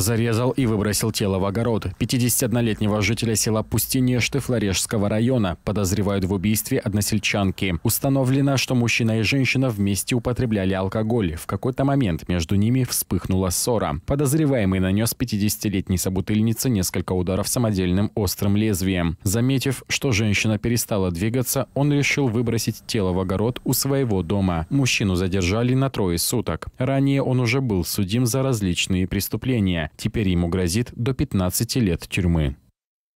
Зарезал и выбросил тело в огород. 51-летнего жителя села Пустине Штыфлорешского района подозревают в убийстве односельчанки. Установлено, что мужчина и женщина вместе употребляли алкоголь. В какой-то момент между ними вспыхнула ссора. Подозреваемый нанес 50-летней собутыльнице несколько ударов самодельным острым лезвием. Заметив, что женщина перестала двигаться, он решил выбросить тело в огород у своего дома. Мужчину задержали на трое суток. Ранее он уже был судим за различные преступления. Теперь ему грозит до 15 лет тюрьмы.